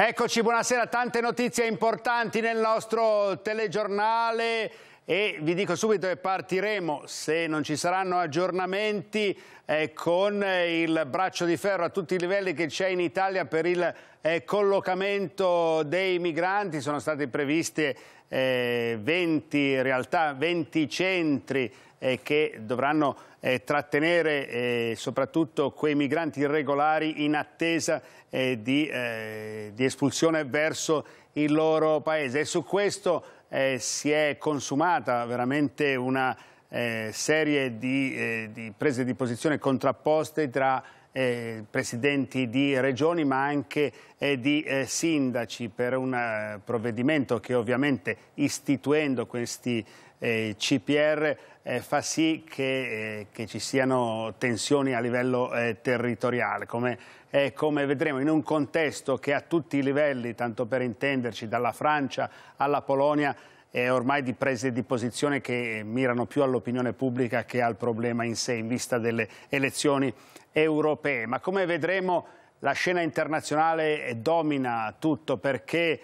Eccoci, buonasera, tante notizie importanti nel nostro telegiornale e vi dico subito che partiremo, se non ci saranno aggiornamenti, eh, con eh, il braccio di ferro a tutti i livelli che c'è in Italia per il eh, collocamento dei migranti. Sono state previste eh, 20, realtà 20 centri eh, che dovranno eh, trattenere eh, soprattutto quei migranti irregolari in attesa eh, di, eh, di, espulsione verso il loro paese. E su questo eh, si è consumata veramente una serie di, di prese di posizione contrapposte tra eh, presidenti di regioni ma anche eh, di eh, sindaci per un provvedimento che ovviamente istituendo questi eh, CPR eh, fa sì che, eh, che, ci siano tensioni a livello eh, territoriale, come, come, vedremo in un contesto che a tutti i livelli, tanto per intenderci, dalla Francia alla Polonia, è ormai di prese di posizione che mirano più all'opinione pubblica che al problema in sé in vista delle elezioni europee. Ma come vedremo la scena internazionale domina tutto perché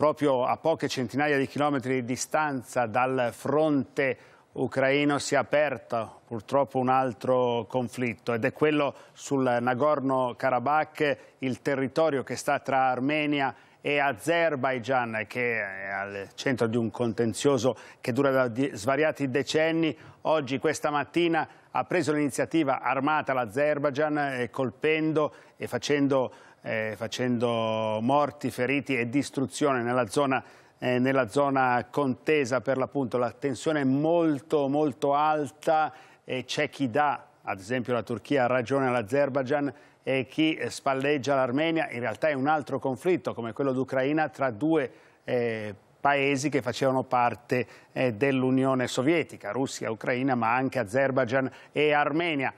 proprio a poche centinaia di chilometri di distanza dal fronte ucraino si è aperto purtroppo un altro conflitto ed è quello sul Nagorno-Karabakh, il territorio che sta tra Armenia e Azerbaijan che è al centro di un contenzioso che dura da svariati decenni. Oggi, questa mattina, ha preso l'iniziativa armata l'Azerbaijan eh, colpendo e facendo eh, facendo morti, feriti e distruzione nella zona eh, nella zona contesa per l'appunto la tensione è molto molto alta e c'è chi dà ad esempio la Turchia ragione all'Azerbaigian e chi spalleggia l'Armenia in realtà è un altro conflitto come quello d'Ucraina tra due eh, paesi che facevano parte eh, dell'Unione Sovietica, Russia, Ucraina ma anche Azerbaijan e Armenia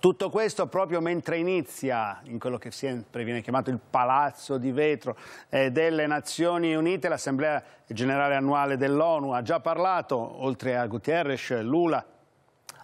tutto questo proprio mentre inizia in quello che sempre viene chiamato il palazzo di vetro eh, delle Nazioni Unite, l'Assemblea Generale Annuale dell'ONU ha già parlato, oltre a Guterres, Lula,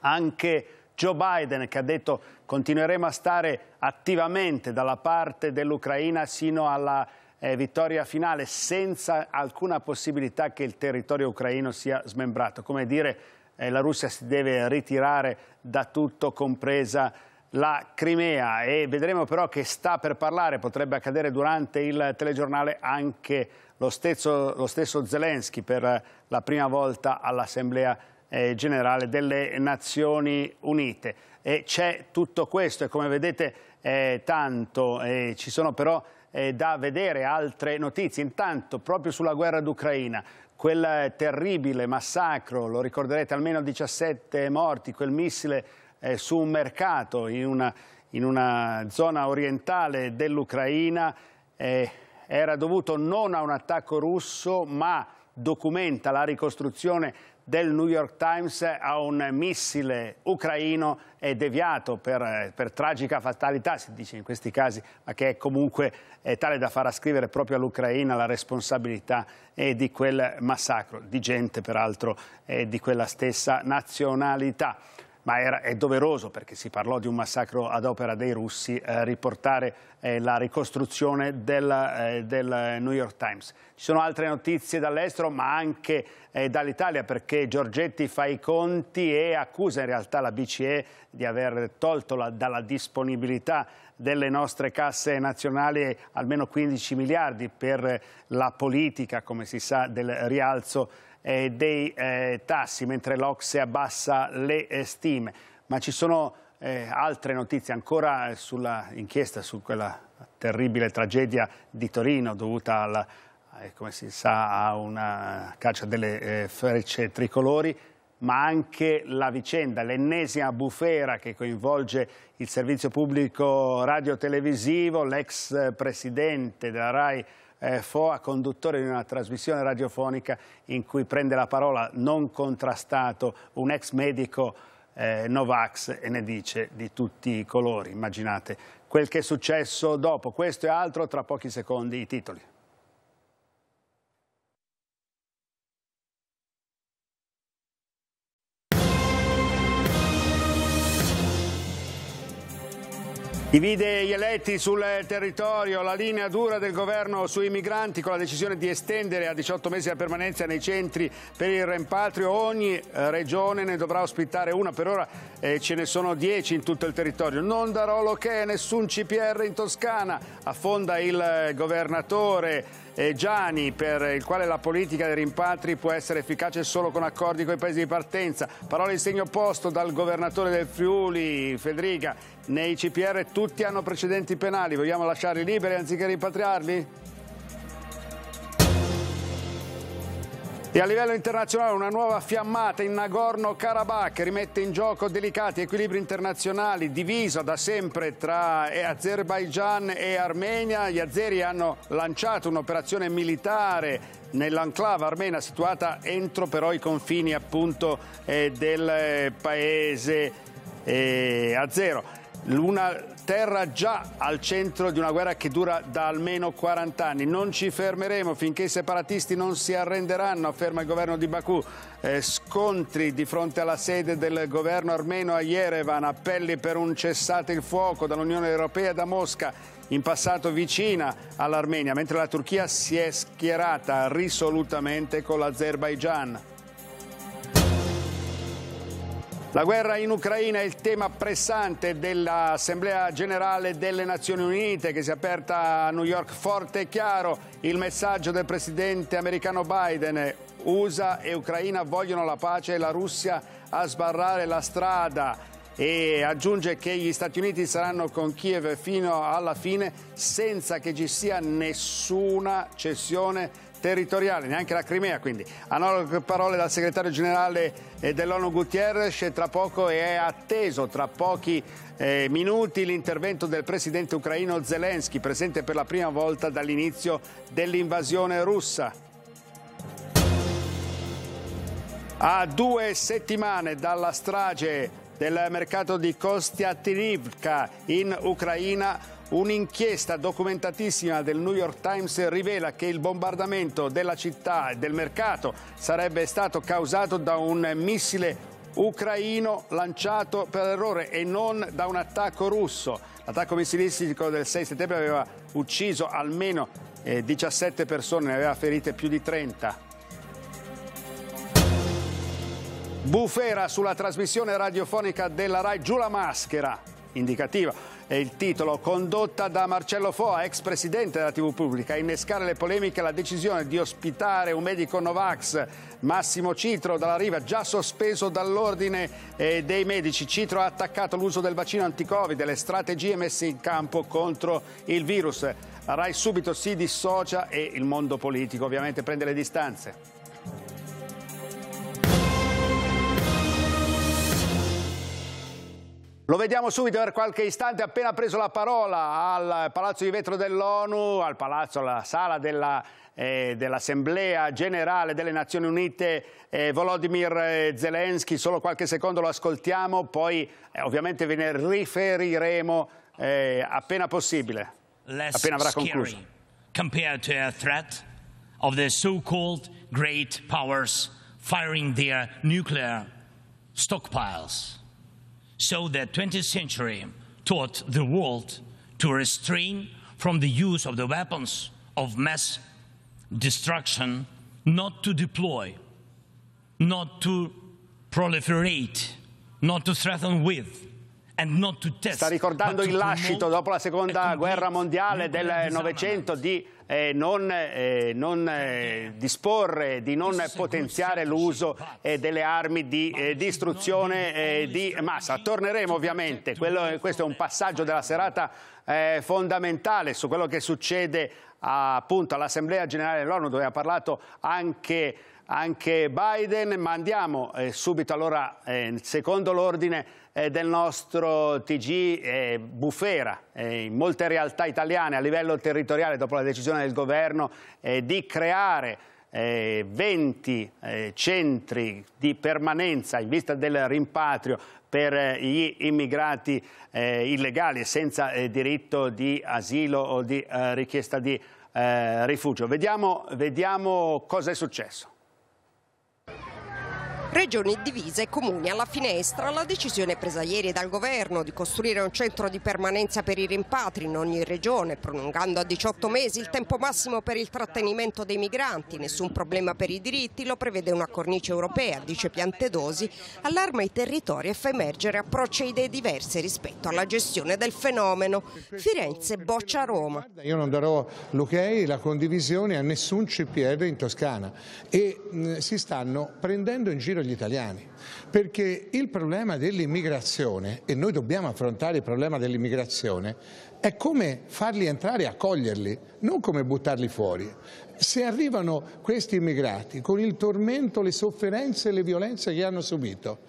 anche Joe Biden che ha detto continueremo a stare attivamente dalla parte dell'Ucraina sino alla eh, vittoria finale senza alcuna possibilità che il territorio ucraino sia smembrato. Come dire eh, la Russia si deve ritirare da tutto, compresa la Crimea e vedremo però che sta per parlare, potrebbe accadere durante il telegiornale anche lo stesso, lo stesso Zelensky per la prima volta all'Assemblea eh, Generale delle Nazioni Unite. E c'è tutto questo e come vedete eh, tanto, eh, ci sono però eh, da vedere altre notizie. Intanto proprio sulla guerra d'Ucraina Quel terribile massacro, lo ricorderete, almeno 17 morti, quel missile eh, su un mercato in una, in una zona orientale dell'Ucraina eh, era dovuto non a un attacco russo ma documenta la ricostruzione del New York Times a un missile ucraino è deviato per, per, tragica fatalità, si dice in questi casi, ma che è comunque è tale da far ascrivere proprio all'Ucraina la responsabilità eh, di quel massacro, di gente peraltro eh, di quella stessa nazionalità ma era, è doveroso perché si parlò di un massacro ad opera dei russi, eh, riportare eh, la ricostruzione del, eh, del, New York Times. Ci sono altre notizie dall'estero ma anche eh, dall'Italia perché Giorgetti fa i conti e accusa in realtà la BCE di aver tolto la, dalla disponibilità delle nostre casse nazionali almeno 15 miliardi per la politica, come si sa, del rialzo eh, dei eh, tassi, mentre l'Ocse abbassa le eh, stime. Ma ci sono eh, altre notizie ancora eh, sull'inchiesta su quella terribile tragedia di Torino dovuta alla, eh, come si sa, a una caccia delle frecce tricolori ma anche la vicenda, l'ennesima bufera che coinvolge il servizio pubblico radiotelevisivo, l'ex presidente della RAI eh, Foa, conduttore di una trasmissione radiofonica in cui prende la parola non contrastato un ex medico eh, Novax e ne dice di tutti i colori. Immaginate quel che è successo dopo. Questo e altro tra pochi secondi i titoli. Divide gli eletti sul territorio la linea dura del governo sui migranti con la decisione di estendere a 18 mesi la permanenza nei centri per il rimpatrio. Ogni eh, regione ne dovrà ospitare una, per ora eh, ce ne sono 10 in tutto il territorio. Non darò lo che, nessun CPR in Toscana, affonda il eh, governatore Gianni, per il quale la politica dei rimpatri può essere efficace solo con accordi con i paesi di partenza. Parole in segno opposto dal governatore del Friuli, Federica. Nei CPR tutti hanno precedenti penali, vogliamo lasciarli liberi anziché rimpatriarli? E a livello internazionale una nuova fiammata in Nagorno-Karabakh rimette in gioco delicati equilibri internazionali, divisa da sempre tra eh, Azerbaigian e Armenia. Gli azeri hanno lanciato un'operazione militare nell'enclave armena situata entro però i confini appunto eh, del eh, paese eh, zero. Una Terra già al centro di una guerra che dura da almeno 40 anni. Non ci fermeremo finché i separatisti non si arrenderanno, afferma il governo di Baku. Eh, scontri di fronte alla sede del governo armeno a Yerevan, appelli per un cessate il fuoco dall'Unione Europea e da Mosca, in passato vicina all'Armenia, mentre la Turchia si è schierata risolutamente con l'Azerbaigian. La guerra in Ucraina è il tema pressante dell'Assemblea generale delle Nazioni Unite che si è aperta a New York forte e chiaro. Il messaggio del presidente americano Biden, USA e Ucraina vogliono la pace e la Russia a sbarrare la strada e aggiunge che gli Stati Uniti saranno con Kiev fino alla fine senza che ci sia nessuna cessione territoriale, neanche la Crimea. Quindi, analoghe parole dal segretario generale eh, dell'ONU Gutierrez, tra poco è atteso, tra pochi eh, minuti l'intervento del presidente ucraino Zelensky, presente per la prima volta dall'inizio dell'invasione russa. A due settimane dalla strage del mercato di Kostiantinivka in Ucraina, Un'inchiesta documentatissima del New York Times rivela che il bombardamento della città e del mercato sarebbe stato causato da un missile ucraino lanciato per errore e non da un attacco russo. L'attacco missilistico del 6 settembre aveva ucciso almeno 17 eh, persone, ne aveva ferite più di 30. Bufera sulla trasmissione radiofonica della RAI giù la maschera, indicativa è il titolo, condotta da Marcello Foa, ex presidente della TV Pubblica. A innescare le polemiche la decisione di ospitare un medico Novax, Massimo Citro, dalla riva, già sospeso dall'ordine eh, dei medici. Citro ha attaccato l'uso del vaccino anticovid e le strategie messe in campo contro il virus. Rai subito si dissocia e il mondo politico ovviamente prende le distanze. Lo vediamo subito per qualche istante, appena preso la parola al Palazzo di Vetro dell'ONU, al Palazzo, alla sala della eh, dell'Assemblea Generale delle Nazioni Unite eh, Volodymyr eh, Zelensky, solo qualche secondo lo ascoltiamo, poi eh, ovviamente ve ne riferiremo eh, appena possibile, Less appena avrà concluso. Compared to a threat of the so-called great powers firing their nuclear stockpiles. so the 20th century taught the world to restrain from the use of the weapons of mass destruction, not to deploy, not to proliferate, not to threaten with. Sta ricordando il lascito dopo la seconda guerra mondiale del Novecento di eh, non, eh, non eh, disporre, di non potenziare l'uso eh, delle armi di eh, distruzione eh, di massa. Torneremo ovviamente, quello, questo è un passaggio della serata fondamentale su quello che succede appunto all'Assemblea Generale dell'ONU dove ha parlato anche, anche Biden, ma andiamo subito allora secondo l'ordine eh, del nostro TG bufera in molte realtà italiane a livello territoriale dopo la decisione del governo di creare 20 eh, eh, centri di permanenza in vista del rimpatrio per gli immigrati illegali senza diritto di asilo o di richiesta di rifugio. Vediamo, vediamo cosa è successo. Regioni divise e comuni alla finestra. La decisione presa ieri dal governo di costruire un centro di permanenza per i rimpatri in ogni regione, prolungando a 18 mesi il tempo massimo per il trattenimento dei migranti, nessun problema per i diritti, lo prevede una cornice europea, dice Piantedosi, allarma i territori e fa emergere approcci e idee diverse rispetto alla gestione del fenomeno. Firenze boccia Roma. Io non darò l'ok, la condivisione a nessun CPR in Toscana e mh, si stanno prendendo in giro gli italiani, perché il problema dell'immigrazione, e noi dobbiamo affrontare il problema dell'immigrazione, è come farli entrare e accoglierli, non come buttarli fuori. Se arrivano questi immigrati con il tormento, le sofferenze e le violenze che hanno subito,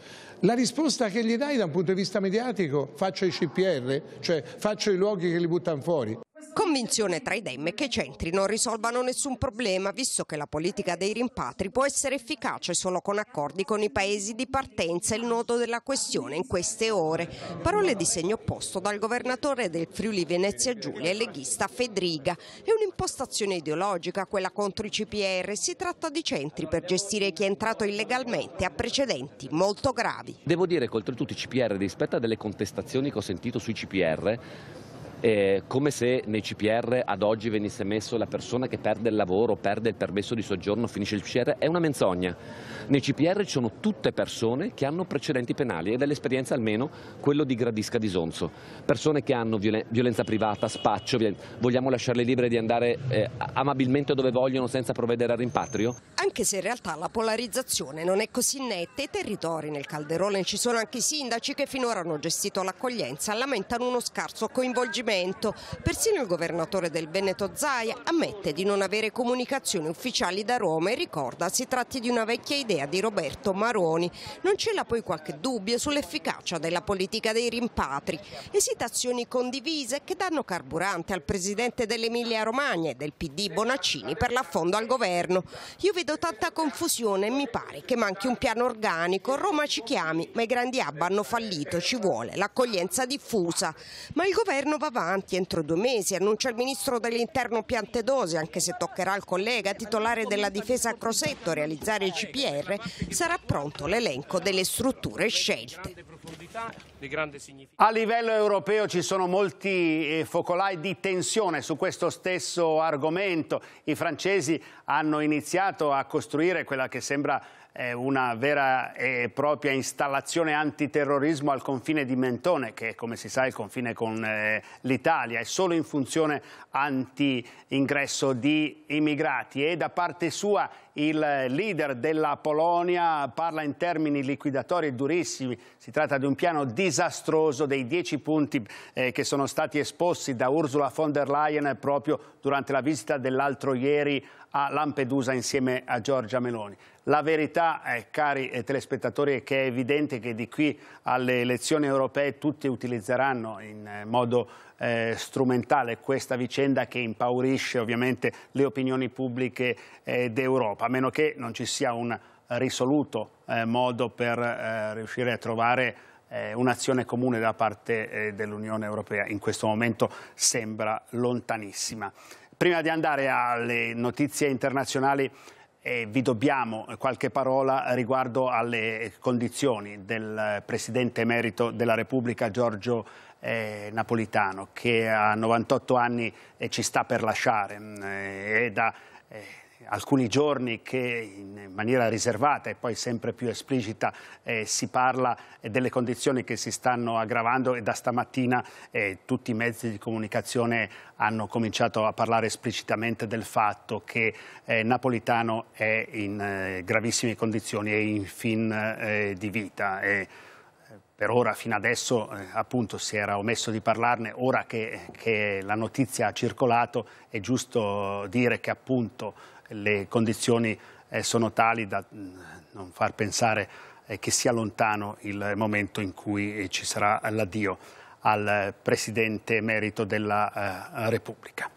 la risposta che gli dai da un punto di vista mediatico, faccio i CPR, cioè faccio i luoghi che li buttano fuori. Convinzione tra i dem che i centri non risolvano nessun problema, visto che la politica dei rimpatri può essere efficace solo con accordi con i paesi di partenza, il nodo della questione in queste ore. Parole di segno opposto dal governatore del Friuli Venezia Giulia e leghista Fedriga. È un'impostazione ideologica quella contro i CPR, si tratta di centri per gestire chi è entrato illegalmente a precedenti molto gravi. Devo dire che oltretutto i CPR rispetto a delle contestazioni che ho sentito sui CPR eh, come se nei CPR ad oggi venisse messo la persona che perde il lavoro, perde il permesso di soggiorno, finisce il CPR, è una menzogna. Nei CPR ci sono tutte persone che hanno precedenti penali e è almeno quello di Gradisca di Sonzo. Persone che hanno violen violenza privata, spaccio, vogliamo lasciarle libere di andare eh, amabilmente dove vogliono senza provvedere al rimpatrio? Anche se in realtà la polarizzazione non è così netta, i territori nel calderone ci sono anche i sindaci che finora hanno gestito l'accoglienza lamentano uno scarso coinvolgimento svolgimento. Persino il governatore del Veneto Zaia ammette di non avere comunicazioni ufficiali da Roma e ricorda si tratti di una vecchia idea di Roberto Maroni. Non c'è là poi qualche dubbio sull'efficacia della politica dei rimpatri. Esitazioni condivise che danno carburante al presidente dell'Emilia Romagna e del PD Bonaccini per l'affondo al governo. Io vedo tanta confusione e mi pare che manchi un piano organico. Roma ci chiami, ma i grandi hub hanno fallito, ci vuole l'accoglienza diffusa. Ma il governo va avanti entro due mesi. Annuncia il ministro dell'interno Piantedosi, anche se toccherà al collega titolare della difesa a Crosetto realizzare il CPR, sarà pronto l'elenco delle strutture scelte. A livello europeo ci sono molti eh, focolai di tensione su questo stesso argomento. I francesi hanno iniziato a costruire quella che sembra è una vera e propria installazione antiterrorismo al confine di Mentone, che come si sa è il confine con eh, l'Italia, è solo in funzione anti-ingresso di immigrati e da parte sua il leader della Polonia parla in termini liquidatori durissimi, si tratta di un piano disastroso dei dieci punti eh, che sono stati esposti da Ursula von der Leyen proprio durante la visita dell'altro ieri a Lampedusa insieme a Giorgia Meloni. La verità, eh, cari telespettatori, è che è evidente che di qui alle elezioni europee tutti utilizzeranno in eh, modo eh, strumentale questa vicenda che impaurisce ovviamente le opinioni pubbliche eh, d'Europa, a meno che non ci sia un risoluto eh, modo per eh, riuscire a trovare un'azione comune da parte dell'Unione Europea. In questo momento sembra lontanissima. Prima di andare alle notizie internazionali eh, vi dobbiamo qualche parola riguardo alle condizioni del Presidente emerito della Repubblica Giorgio eh, Napolitano che a 98 anni eh, ci sta per lasciare è mm, eh, da eh, alcuni giorni che in maniera riservata e poi sempre più esplicita eh, si parla eh, delle condizioni che si stanno aggravando e da stamattina eh, tutti i mezzi di comunicazione hanno cominciato a parlare esplicitamente del fatto che eh, Napolitano è in eh, gravissime condizioni e in fin eh, di vita. E, per ora, fino adesso, eh, appunto, si era omesso di parlarne. Ora che, che la notizia ha circolato, è giusto dire che appunto le condizioni eh, sono tali da mm, non far pensare eh, che sia lontano il momento in cui eh, ci sarà l'addio al Presidente emerito della Repubblica.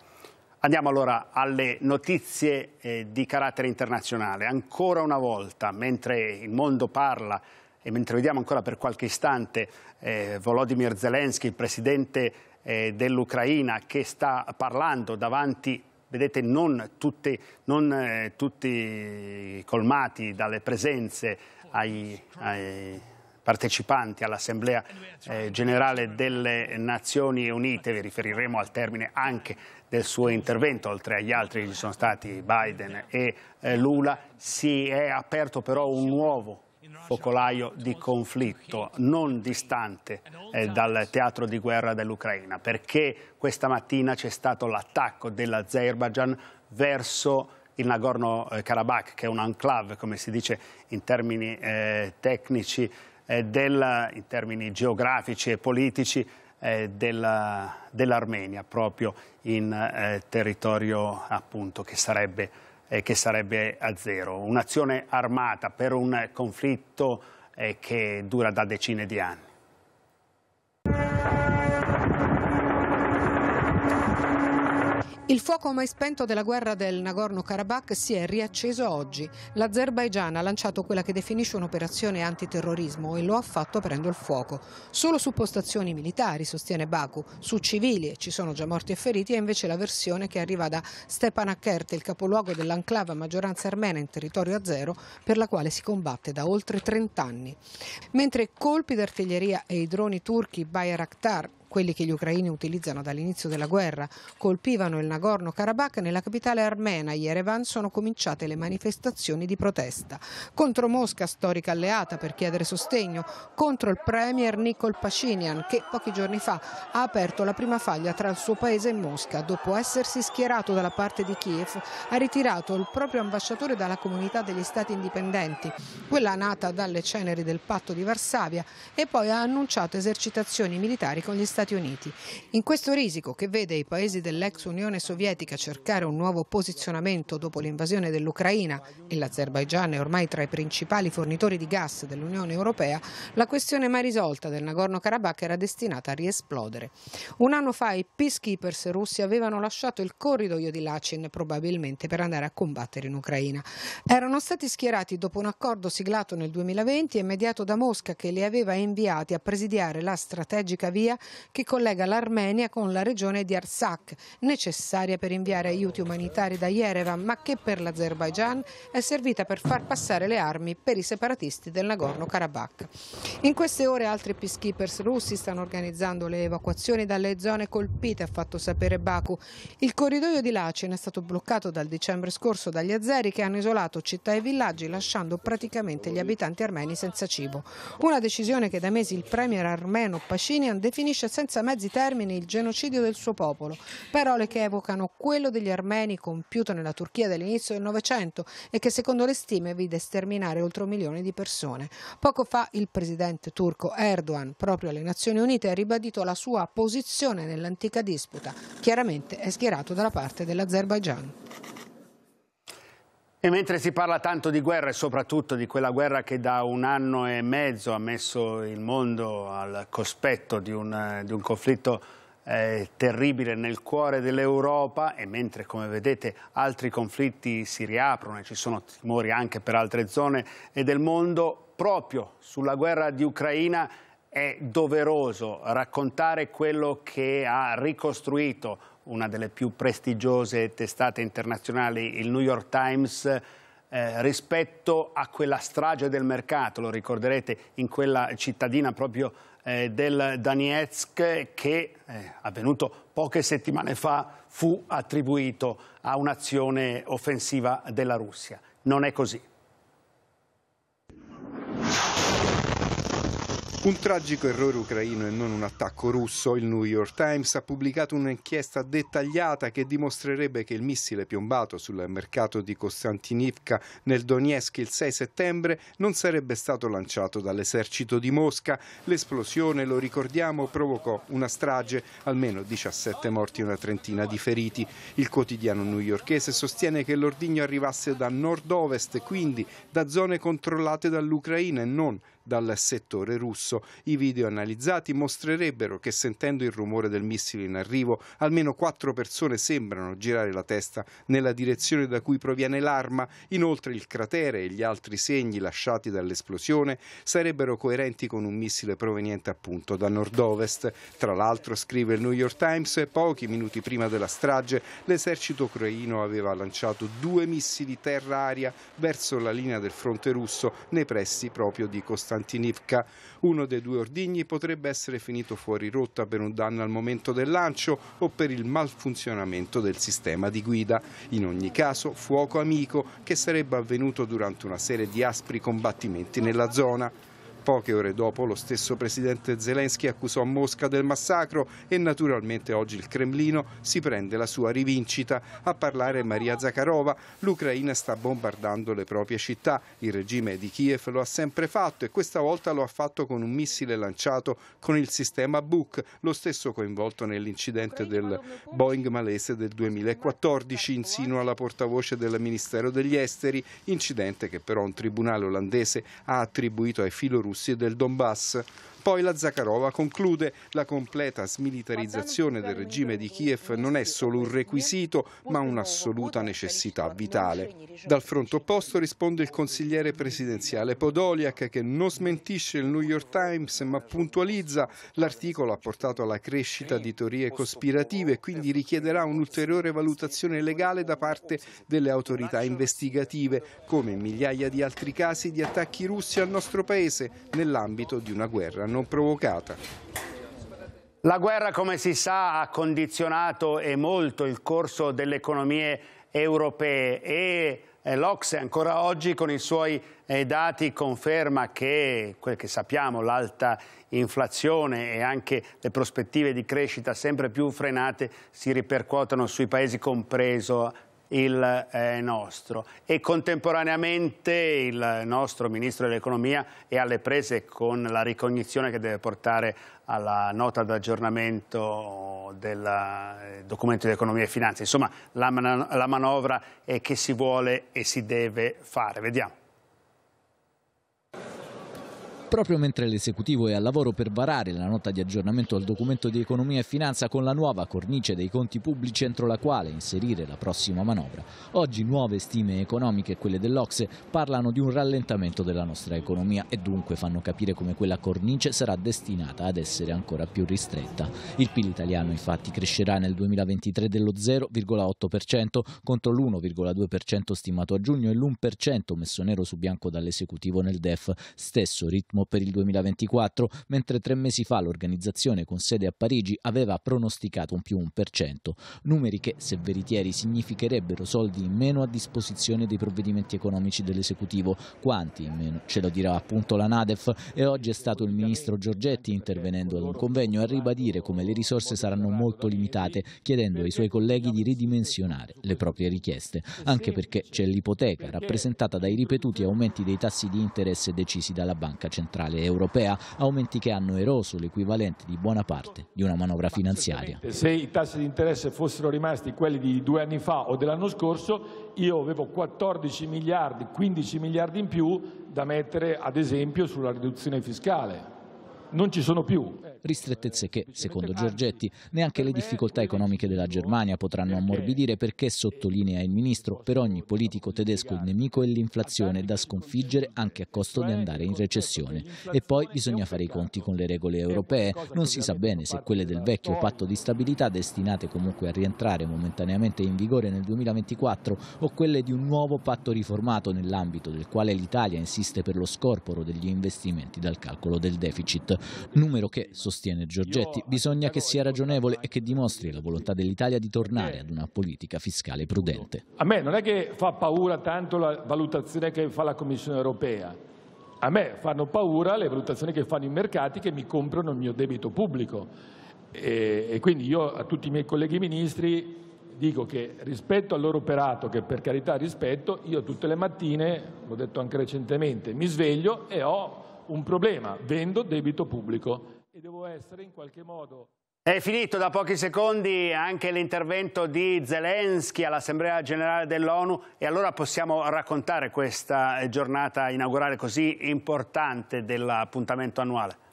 Andiamo allora alle notizie di carattere internazionale. Ancora una volta, mentre il mondo parla e mentre vediamo ancora per qualche istante eh, Volodymyr Zelensky, il Presidente dell'Ucraina che sta parlando davanti vedete non tutti, non, eh, tutti colmati dalle presenze ai, ai partecipanti all'Assemblea eh, Generale delle Nazioni Unite, vi riferiremo al termine anche del suo intervento, oltre agli altri ci sono stati Biden e eh, Lula, si è aperto però un nuovo focolaio di conflitto non distante eh, dal teatro di guerra dell'Ucraina, perché questa mattina c'è stato l'attacco dell'Azerbaijan verso il Nagorno-Karabakh, che è un enclave, come si dice in termini eh, tecnici, eh, del, in termini geografici e politici, eh, dell'Armenia, proprio in eh, territorio appunto che sarebbe eh, che sarebbe a zero. Un'azione armata per un conflitto eh, che dura da decine di anni. Il fuoco mai spento della guerra del Nagorno-Karabakh si è riacceso oggi. L'Azerbaigian ha lanciato quella che definisce un'operazione antiterrorismo e lo ha fatto aprendo il fuoco. Solo su postazioni militari, sostiene Baku, su civili e ci sono già morti e feriti, è invece la versione che arriva da Stepan Akert, il capoluogo dell'enclave a maggioranza armena in territorio a zero, per la quale si combatte da oltre 30 anni. Mentre colpi d'artiglieria e i droni turchi Bayraktar quelli che gli ucraini utilizzano dall'inizio della guerra colpivano il Nagorno-Karabakh nella capitale armena. Yerevan sono cominciate le manifestazioni di protesta. Contro Mosca, storica alleata per chiedere sostegno, contro il premier Nikol Pashinian, che pochi giorni fa ha aperto la prima faglia tra il suo paese e Mosca. Dopo essersi schierato dalla parte di Kiev, ha ritirato il proprio ambasciatore dalla comunità degli stati indipendenti, quella nata dalle ceneri del patto di Varsavia, e poi ha annunciato esercitazioni militari con gli stati Stati Uniti. In questo risico che vede i paesi dell'ex Unione Sovietica cercare un nuovo posizionamento dopo l'invasione dell'Ucraina e l'Azerbaigian è ormai tra i principali fornitori di gas dell'Unione Europea, la questione mai risolta del Nagorno-Karabakh era destinata a riesplodere. Un anno fa i peacekeepers russi avevano lasciato il corridoio di Lachin probabilmente per andare a combattere in Ucraina. Erano stati schierati dopo un accordo siglato nel 2020 e mediato da Mosca che li aveva inviati a presidiare la strategica via che che collega l'Armenia con la regione di Artsakh, necessaria per inviare aiuti umanitari da Yerevan, ma che per l'Azerbaigian è servita per far passare le armi per i separatisti del Nagorno-Karabakh. In queste ore altri peacekeepers russi stanno organizzando le evacuazioni dalle zone colpite, ha fatto sapere Baku. Il corridoio di Lacin è stato bloccato dal dicembre scorso dagli azeri che hanno isolato città e villaggi lasciando praticamente gli abitanti armeni senza cibo. Una decisione che da mesi il premier armeno Pashinian definisce senza senza mezzi termini il genocidio del suo popolo, parole che evocano quello degli armeni compiuto nella Turchia dall'inizio del Novecento e che secondo le stime vide sterminare oltre un milione di persone. Poco fa il presidente turco Erdogan, proprio alle Nazioni Unite, ha ribadito la sua posizione nell'antica disputa, chiaramente è schierato dalla parte dell'Azerbaigian. E mentre si parla tanto di guerra e soprattutto di quella guerra che da un anno e mezzo ha messo il mondo al cospetto di un, di un conflitto eh, terribile nel cuore dell'Europa e mentre come vedete altri conflitti si riaprono e ci sono timori anche per altre zone del mondo, proprio sulla guerra di Ucraina è doveroso raccontare quello che ha ricostruito una delle più prestigiose testate internazionali, il New York Times, eh, rispetto a quella strage del mercato, lo ricorderete, in quella cittadina proprio eh, del Donetsk che, eh, avvenuto poche settimane fa, fu attribuito a un'azione offensiva della Russia. Non è così. Un tragico errore ucraino e non un attacco russo. Il New York Times ha pubblicato un'inchiesta dettagliata che dimostrerebbe che il missile piombato sul mercato di Konstantinivka nel Donetsk il 6 settembre non sarebbe stato lanciato dall'esercito di Mosca. L'esplosione, lo ricordiamo, provocò una strage, almeno 17 morti e una trentina di feriti. Il quotidiano newyorchese sostiene che l'ordigno arrivasse da nord-ovest, quindi da zone controllate dall'Ucraina e non dal settore russo. I video analizzati mostrerebbero che sentendo il rumore del missile in arrivo, almeno quattro persone sembrano girare la testa nella direzione da cui proviene l'arma. Inoltre il cratere e gli altri segni lasciati dall'esplosione sarebbero coerenti con un missile proveniente appunto da nord-ovest. Tra l'altro, scrive il New York Times, pochi minuti prima della strage l'esercito ucraino aveva lanciato due missili terra-aria verso la linea del fronte russo nei pressi proprio di Costantinopoli. Santinivka. Uno dei due ordigni potrebbe essere finito fuori rotta per un danno al momento del lancio o per il malfunzionamento del sistema di guida. In ogni caso fuoco amico che sarebbe avvenuto durante una serie di aspri combattimenti nella zona. Poche ore dopo lo stesso presidente Zelensky accusò Mosca del massacro e naturalmente oggi il Cremlino si prende la sua rivincita. A parlare Maria Zakharova, l'Ucraina sta bombardando le proprie città, il regime di Kiev lo ha sempre fatto e questa volta lo ha fatto con un missile lanciato con il sistema Buk, lo stesso coinvolto nell'incidente del Boeing malese del 2014, insinua la portavoce del Ministero degli Esteri, incidente che però un tribunale olandese ha attribuito ai filorussi russi e del Donbass poi la Zakharova conclude la completa smilitarizzazione del regime di Kiev non è solo un requisito ma un'assoluta necessità vitale. Dal fronte opposto risponde il consigliere presidenziale Podoliak che non smentisce il New York Times ma puntualizza l'articolo ha portato alla crescita di teorie cospirative e quindi richiederà un'ulteriore valutazione legale da parte delle autorità investigative come in migliaia di altri casi di attacchi russi al nostro paese nell'ambito di una guerra non provocata. La guerra, come si sa, ha condizionato e molto il corso delle economie europee e eh, l'Ocse ancora oggi con i suoi eh, dati conferma che quel che sappiamo, l'alta inflazione e anche le prospettive di crescita sempre più frenate si ripercuotono sui paesi compreso il eh, nostro e contemporaneamente il nostro Ministro dell'Economia è alle prese con la ricognizione che deve portare alla nota d'aggiornamento del eh, documento di economia e finanza, insomma la, man la manovra è che si vuole e si deve fare. Vediamo. Proprio mentre l'esecutivo è al lavoro per varare la nota di aggiornamento al documento di economia e finanza con la nuova cornice dei conti pubblici entro la quale inserire la prossima manovra, oggi nuove stime economiche, quelle dell'Ocse, parlano di un rallentamento della nostra economia e dunque fanno capire come quella cornice sarà destinata ad essere ancora più ristretta. Il PIL italiano infatti crescerà nel 2023 dello 0,8% contro l'1,2% stimato a giugno e l'1% messo nero su bianco dall'esecutivo nel DEF, stesso ritmo entusiasmo per il 2024, mentre tre mesi fa l'organizzazione con sede a Parigi aveva pronosticato un più 1%, numeri che, se veritieri, significherebbero soldi in meno a disposizione dei provvedimenti economici dell'esecutivo. Quanti in meno? Ce lo dirà appunto la Nadef e oggi è stato il ministro Giorgetti, intervenendo ad un convegno, a ribadire come le risorse saranno molto limitate, chiedendo ai suoi colleghi di ridimensionare le proprie richieste, anche perché c'è l'ipoteca rappresentata dai ripetuti aumenti dei tassi di interesse decisi dalla Banca Centrale centrale europea, aumenti che hanno eroso l'equivalente di buona parte di una manovra finanziaria. Se i tassi di interesse fossero rimasti quelli di due anni fa o dell'anno scorso, io avevo 14 miliardi, 15 miliardi in più da mettere ad esempio sulla riduzione fiscale. Non ci sono più ristrettezze che, secondo Giorgetti, neanche le difficoltà economiche della Germania potranno ammorbidire perché, sottolinea il ministro, per ogni politico tedesco il nemico è l'inflazione da sconfiggere anche a costo di andare in recessione. E poi bisogna fare i conti con le regole europee, non si sa bene se quelle del vecchio patto di stabilità destinate comunque a rientrare momentaneamente in vigore nel 2024 o quelle di un nuovo patto riformato nell'ambito del quale l'Italia insiste per lo scorporo degli investimenti dal calcolo del deficit, numero che sostanzialmente sostiene Giorgetti, bisogna che sia ragionevole e che dimostri la volontà dell'Italia di tornare ad una politica fiscale prudente. A me non è che fa paura tanto la valutazione che fa la Commissione europea, a me fanno paura le valutazioni che fanno i mercati che mi comprano il mio debito pubblico. E, e quindi io a tutti i miei colleghi ministri dico che rispetto al loro operato, che per carità rispetto, io tutte le mattine, l'ho detto anche recentemente, mi sveglio e ho un problema, vendo debito pubblico e devo essere in qualche modo è finito da pochi secondi anche l'intervento di Zelensky all'Assemblea Generale dell'ONU e allora possiamo raccontare questa giornata inaugurale così importante dell'appuntamento annuale.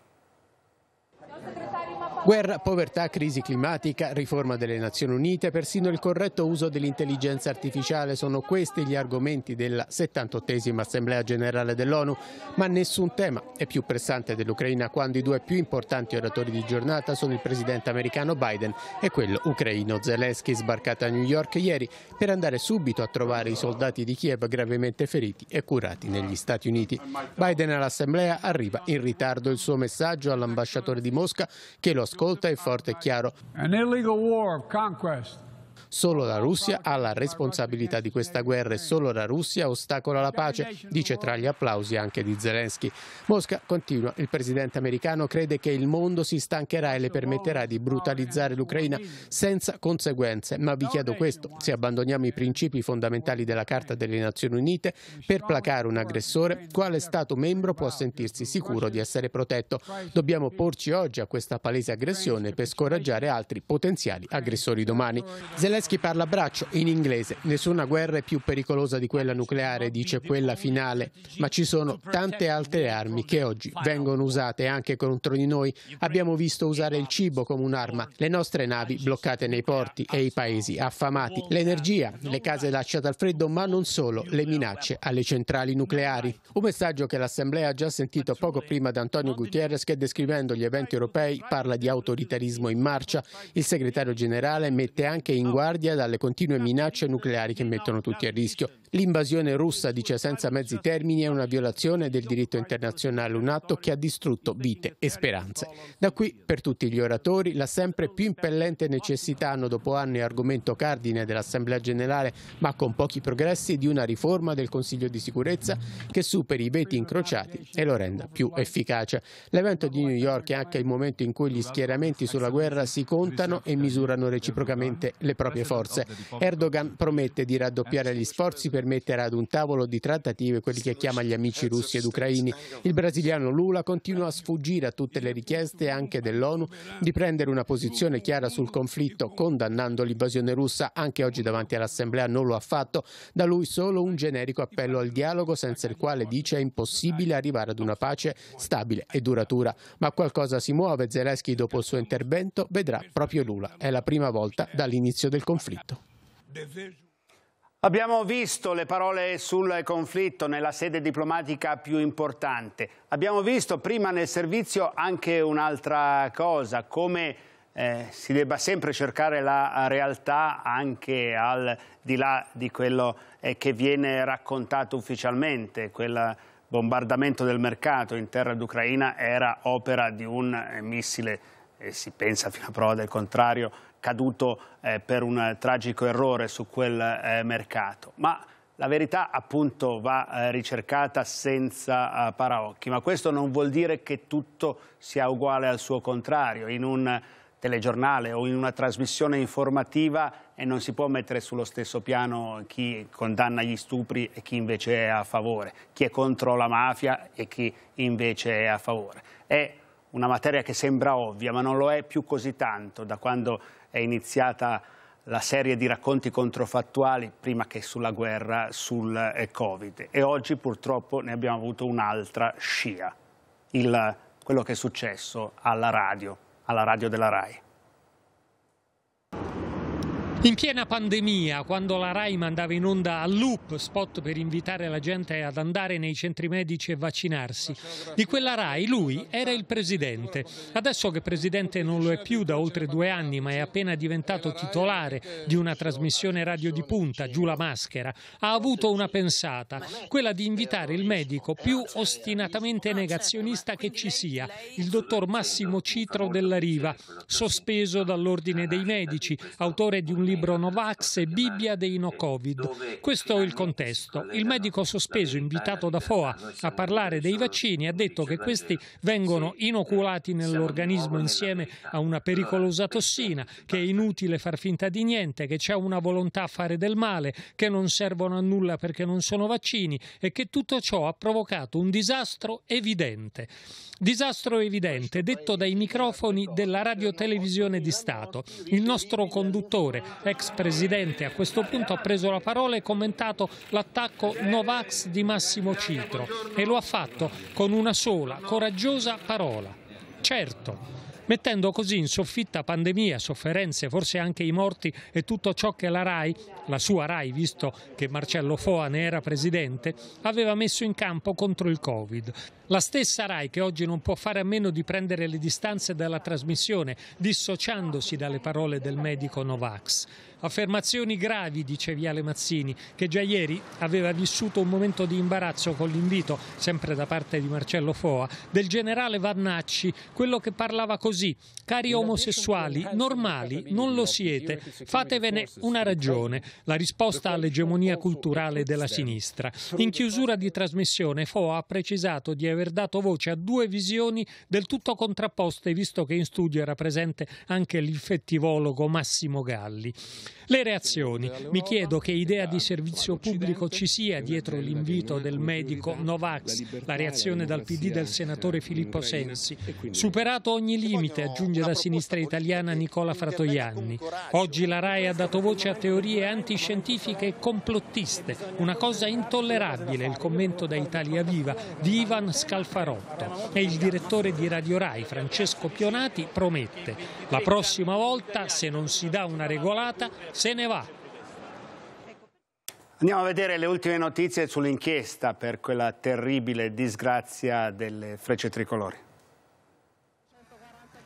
Guerra, povertà, crisi climatica, riforma delle Nazioni Unite, persino il corretto uso dell'intelligenza artificiale sono questi gli argomenti della 78esima Assemblea Generale dell'ONU, ma nessun tema è più pressante dell'Ucraina quando i due più importanti oratori di giornata sono il presidente americano Biden e quello ucraino Zelensky sbarcato a New York ieri per andare subito a trovare i soldati di Kiev gravemente feriti e curati negli Stati Uniti. Biden all'Assemblea arriva in ritardo il suo messaggio all'ambasciatore di Mosca Mosca che lo ascolta in forte e chiaro. An illegal war of conquest Solo la Russia ha la responsabilità di questa guerra e solo la Russia ostacola la pace, dice tra gli applausi anche di Zelensky. Mosca continua, il presidente americano crede che il mondo si stancherà e le permetterà di brutalizzare l'Ucraina senza conseguenze, ma vi chiedo questo, se abbandoniamo i principi fondamentali della Carta delle Nazioni Unite per placare un aggressore, quale Stato membro può sentirsi sicuro di essere protetto? Dobbiamo porci oggi a questa palese aggressione per scoraggiare altri potenziali aggressori domani. Zelensky Zelensky parla a braccio in inglese. Nessuna guerra è più pericolosa di quella nucleare, dice quella finale, ma ci sono tante altre armi che oggi vengono usate anche contro di noi. Abbiamo visto usare il cibo come un'arma, le nostre navi bloccate nei porti e i paesi affamati, l'energia, le case lasciate al freddo, ma non solo, le minacce alle centrali nucleari. Un messaggio che l'Assemblea ha già sentito poco prima da Antonio Gutierrez che descrivendo gli eventi europei parla di autoritarismo in marcia. Il segretario generale mette anche in guardia guardia dalle continue minacce nucleari che mettono tutti a rischio. L'invasione russa, dice senza mezzi termini, è una violazione del diritto internazionale, un atto che ha distrutto vite e speranze. Da qui, per tutti gli oratori, la sempre più impellente necessità, anno dopo anno e argomento cardine dell'Assemblea Generale, ma con pochi progressi, di una riforma del Consiglio di sicurezza che superi i veti incrociati e lo renda più efficace. L'evento di New York è anche il momento in cui gli schieramenti sulla guerra si contano e misurano reciprocamente le proprie forze. Erdogan promette di raddoppiare gli sforzi per permettere ad un tavolo di trattative quelli che chiama gli amici russi ed ucraini. Il brasiliano Lula continua a sfuggire a tutte le richieste anche dell'ONU di prendere una posizione chiara sul conflitto, condannando l'invasione russa anche oggi davanti all'Assemblea non lo ha fatto, da lui solo un generico appello al dialogo senza il quale dice è impossibile arrivare ad una pace stabile e duratura. Ma qualcosa si muove, Zelensky dopo il suo intervento vedrà proprio Lula. È la prima volta dall'inizio del conflitto. Abbiamo visto le parole sul conflitto nella sede diplomatica più importante. Abbiamo visto prima nel servizio anche un'altra cosa, come eh, si debba sempre cercare la realtà anche al di là di quello eh, che viene raccontato ufficialmente. Quel bombardamento del mercato in terra d'Ucraina era opera di un eh, missile e si pensa fino a prova del contrario caduto eh, per un tragico errore su quel eh, mercato. Ma la verità appunto va eh, ricercata senza eh, paraocchi, ma questo non vuol dire che tutto sia uguale al suo contrario. In un telegiornale o in una trasmissione informativa e non si può mettere sullo stesso piano chi condanna gli stupri e chi invece è a favore, chi è contro la mafia e chi invece è a favore. È una materia che sembra ovvia, ma non lo è più così tanto da quando è iniziata la serie di racconti controfattuali prima che sulla guerra, sul eh, Covid. E oggi purtroppo ne abbiamo avuto un'altra scia, il, quello che è successo alla radio, alla radio della RAI. In piena pandemia, quando la RAI mandava in onda a loop spot per invitare la gente ad andare nei centri medici e vaccinarsi, di quella RAI lui era il presidente. Adesso che presidente non lo è più da oltre due anni, ma è appena diventato titolare di una trasmissione radio di punta, giù la maschera, ha avuto una pensata, quella di invitare il medico più ostinatamente negazionista che ci sia, il dottor Massimo Citro della Riva, sospeso dall'Ordine dei Medici, autore di un libro libro Novax e Bibbia dei no Covid. Questo è il contesto. Il medico sospeso invitato da FOA a parlare dei vaccini ha detto che questi vengono inoculati nell'organismo insieme a una pericolosa tossina, che è inutile far finta di niente, che c'è una volontà a fare del male, che non servono a nulla perché non sono vaccini e che tutto ciò ha provocato un disastro evidente. Disastro evidente detto dai microfoni della radiotelevisione di Stato. Il nostro conduttore ex presidente, a questo punto ha preso la parola e commentato l'attacco Novax di Massimo Citro e lo ha fatto con una sola coraggiosa parola. Certo mettendo così in soffitta pandemia, sofferenze, forse anche i morti e tutto ciò che la RAI, la sua RAI visto che Marcello Foa ne era presidente, aveva messo in campo contro il Covid. La stessa RAI che oggi non può fare a meno di prendere le distanze dalla trasmissione, dissociandosi dalle parole del medico Novax. Affermazioni gravi, dice Viale Mazzini, che già ieri aveva vissuto un momento di imbarazzo con l'invito, sempre da parte di Marcello Foa, del generale Vannacci, quello che parlava così, cari omosessuali, eh, normali, non lo siete, fatevene una ragione, la risposta all'egemonia culturale della sinistra. In chiusura di trasmissione Foa ha precisato di aver aver dato voce a due visioni del tutto contrapposte, visto che in studio era presente anche l'infettivologo Massimo Galli. Le reazioni. Mi chiedo che idea di servizio pubblico ci sia dietro l'invito del medico Novax, la reazione dal PD del senatore eh, Filippo Sensi. Superato ogni limite, aggiunge la sinistra italiana Nicola Fratoianni. Oggi la RAI ha dato voce a teorie antiscientifiche e complottiste, una cosa intollerabile, il commento da Italia Viva di Ivan Scalabrini Scalfarotto e il direttore di Radio Rai Francesco Pionati promette la prossima volta se non si dà una regolata se ne va. Andiamo a vedere le ultime notizie sull'inchiesta per quella terribile disgrazia delle frecce tricolori.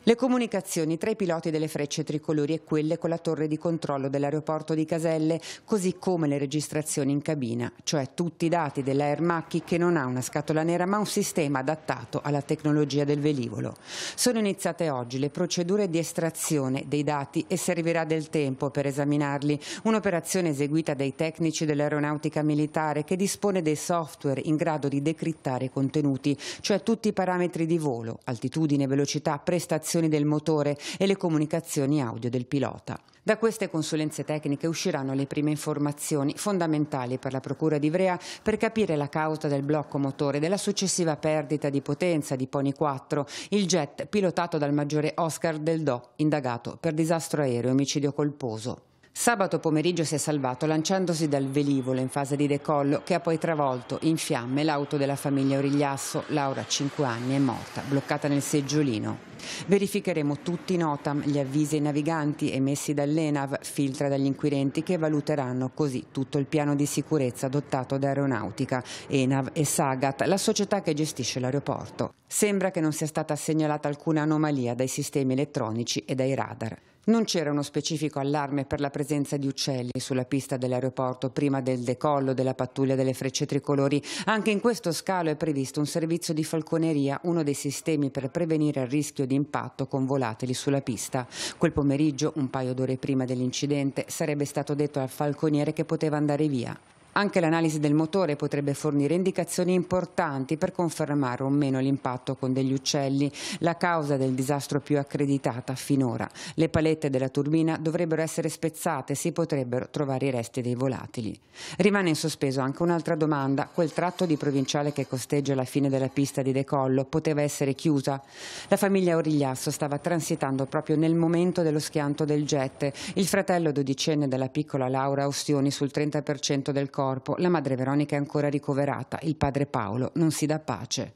Le comunicazioni tra i piloti delle frecce tricolori e quelle con la torre di controllo dell'aeroporto di Caselle, così come le registrazioni in cabina, cioè tutti i dati dell'Air Macchi che non ha una scatola nera ma un sistema adattato alla tecnologia del velivolo. Sono iniziate oggi le procedure di estrazione dei dati e servirà del tempo per esaminarli, un'operazione eseguita dai tecnici dell'aeronautica militare che dispone dei software in grado di decrittare i contenuti, cioè tutti i parametri di volo, altitudine, velocità, prestazioni prestazioni del motore e le comunicazioni audio del pilota. Da queste consulenze tecniche usciranno le prime informazioni fondamentali per la Procura di Ivrea per capire la causa del blocco motore, della successiva perdita di potenza di Pony 4, il jet pilotato dal maggiore Oscar Del Do, indagato per disastro aereo e omicidio colposo. Sabato pomeriggio si è salvato lanciandosi dal velivolo in fase di decollo che ha poi travolto in fiamme l'auto della famiglia Origliasso. Laura, 5 anni, è morta, bloccata nel seggiolino. Verificheremo tutti in OTAM gli avvisi ai naviganti emessi dall'ENAV, filtra dagli inquirenti che valuteranno così tutto il piano di sicurezza adottato da Aeronautica, ENAV e Sagat, la società che gestisce l'aeroporto. Sembra che non sia stata segnalata alcuna anomalia dai sistemi elettronici e dai radar. Non c'era uno specifico allarme per la presenza di uccelli sulla pista dell'aeroporto prima del decollo della pattuglia delle frecce tricolori. Anche in questo scalo è previsto un servizio di falconeria, uno dei sistemi per prevenire il rischio di impatto con volatili sulla pista. Quel pomeriggio, un paio d'ore prima dell'incidente, sarebbe stato detto al falconiere che poteva andare via. Anche l'analisi del motore potrebbe fornire indicazioni importanti per confermare o meno l'impatto con degli uccelli, la causa del disastro più accreditata finora. Le palette della turbina dovrebbero essere spezzate, si potrebbero trovare i resti dei volatili. Rimane in sospeso anche un'altra domanda, quel tratto di provinciale che costeggia la fine della pista di decollo poteva essere chiusa? La famiglia Origliasso stava transitando proprio nel momento dello schianto del jet. Il fratello dodicenne della piccola Laura Ostioni sul 30% del corpo corpo, la madre Veronica è ancora ricoverata, il padre Paolo non si dà pace.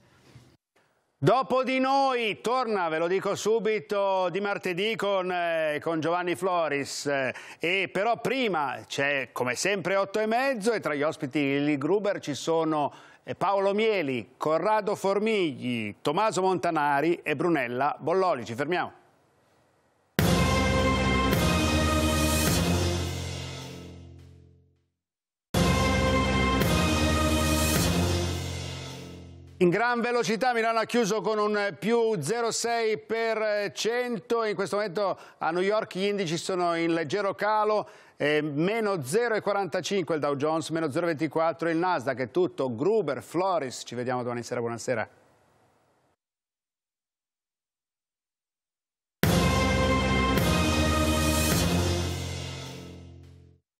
Dopo di noi torna, ve lo dico subito, di martedì con, eh, con Giovanni Floris, eh, e però prima c'è come sempre 8 e mezzo e tra gli ospiti Lili Gruber ci sono eh, Paolo Mieli, Corrado Formigli, Tommaso Montanari e Brunella Bolloli. Ci fermiamo. In gran velocità Milano ha chiuso con un più 0,6 per 100, in questo momento a New York gli indici sono in leggero calo, eh, meno 0,45 il Dow Jones, meno 0,24 il Nasdaq, è tutto, Gruber, Floris, ci vediamo domani sera, buonasera.